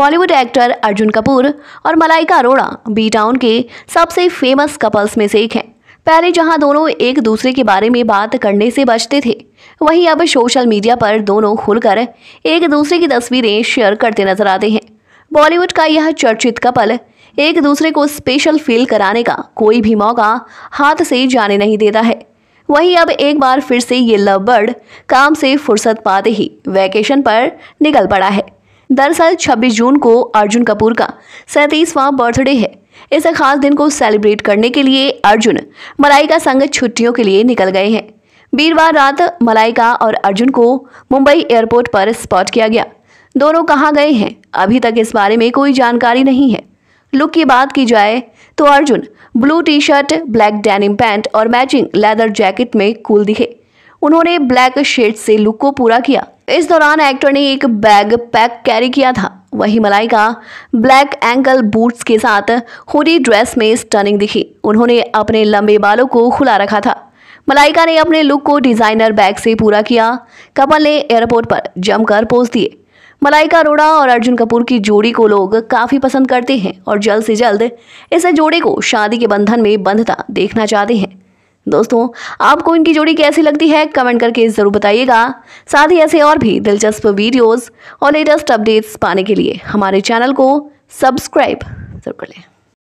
Bollywood actor Arjun Kapoor और Malaika Arora B town के सबसे फेमस कपल्स में से एक हैं पहले जहां दोनों एक दूसरे के बारे में बात करने से बचते थे वहीं अब सोशल मीडिया पर दोनों खुलकर एक दूसरे की तस्वीरें शेयर करते नजर आते हैं बॉलीवुड का यह चर्चित कपल एक दूसरे को स्पेशल फील कराने का कोई भी मौका हाथ से जाने नहीं देता है वहीं अब एक बार फिर से ये लव बर्ड काम से फुर्सत पाते ही वैकेशन पर निकल पड़ा है दरअसल 26 जून को अर्जुन कपूर का सैंतीसवां बर्थडे है इस खास दिन को सेलिब्रेट करने के लिए अर्जुन मलाइका संग छुट्टियों के लिए निकल गए हैं वीरवार रात मलाइका और अर्जुन को मुंबई एयरपोर्ट पर स्पॉट किया गया दोनों कहाँ गए हैं अभी तक इस बारे में कोई जानकारी नहीं है लुक की बात की जाए तो Arjun blue T shirt black denim pant और मैचिंग लेदर जैकेट में कूल दिखे उन्होंने ब्लैक शेड से लुक को पूरा किया इस दौरान एक्टर ने एक बैग पैक कैरी किया था वही मलाइका ब्लैक एंकल बूट्स के साथ हुडी ड्रेस में स्टनिंग दिखी उन्होंने अपने लंबे बालों को खुला रखा था मलाइका ने अपने लुक को डिजाइनर बैग से पूरा किया कपल ने एयरपोर्ट पर जमकर पोज दिए मलाइका अरोड़ा और अर्जुन कपूर की जोड़ी को लोग काफ़ी पसंद करते हैं और जल्द से जल्द इस जोड़े को शादी के बंधन में बंधता देखना चाहते हैं दोस्तों आपको इनकी जोड़ी कैसी लगती है कमेंट करके ज़रूर बताइएगा साथ ही ऐसे और भी दिलचस्प वीडियोस और लेटेस्ट अपडेट्स पाने के लिए हमारे चैनल को सब्सक्राइब जरूर कर लें